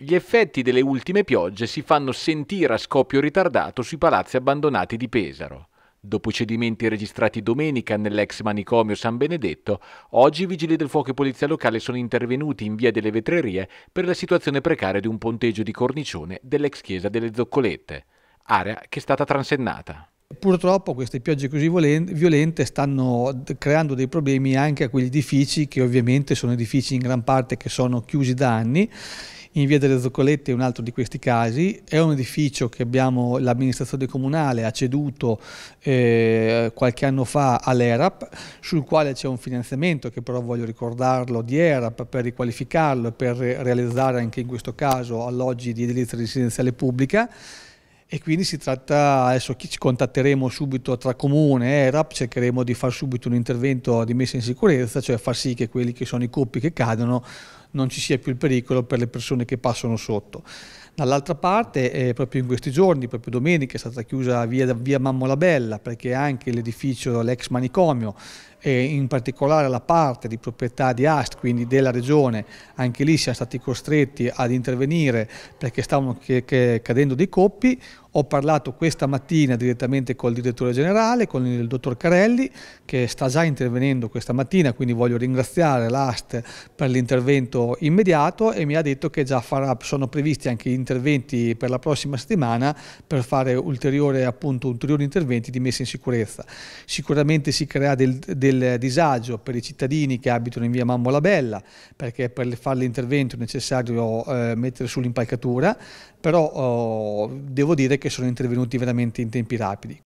Gli effetti delle ultime piogge si fanno sentire a scoppio ritardato sui palazzi abbandonati di Pesaro. Dopo i cedimenti registrati domenica nell'ex manicomio San Benedetto, oggi i vigili del fuoco e polizia locale sono intervenuti in via delle Vetrerie per la situazione precaria di un ponteggio di cornicione dell'ex chiesa delle Zoccolette, area che è stata transennata. Purtroppo queste piogge così violente stanno creando dei problemi anche a quegli edifici che ovviamente sono edifici in gran parte che sono chiusi da anni in via delle Zoccolette è un altro di questi casi, è un edificio che abbiamo, l'amministrazione comunale ha ceduto eh, qualche anno fa all'ERAP, sul quale c'è un finanziamento che però voglio ricordarlo di ERAP per riqualificarlo e per realizzare anche in questo caso alloggi di edilizia residenziale pubblica e quindi si tratta, adesso ci contatteremo subito tra comune e ERAP, cercheremo di fare subito un intervento di messa in sicurezza, cioè far sì che quelli che sono i coppi che cadono non ci sia più il pericolo per le persone che passano sotto. Dall'altra parte, eh, proprio in questi giorni, proprio domenica, è stata chiusa via, via Mammola Bella perché anche l'edificio, l'ex manicomio, e in particolare la parte di proprietà di AST, quindi della regione, anche lì siamo stati costretti ad intervenire perché stavano che, che cadendo dei coppi. Ho parlato questa mattina direttamente col direttore generale, con il dottor Carelli, che sta già intervenendo questa mattina, quindi voglio ringraziare l'AST per l'intervento immediato e mi ha detto che già farà, sono previsti anche interventi per la prossima settimana per fare ulteriore, appunto, ulteriori interventi di messa in sicurezza. Sicuramente si crea del, del disagio per i cittadini che abitano in via la Bella, perché per fare l'intervento è necessario eh, mettere sull'impalcatura, però oh, devo dire che che sono intervenuti veramente in tempi rapidi.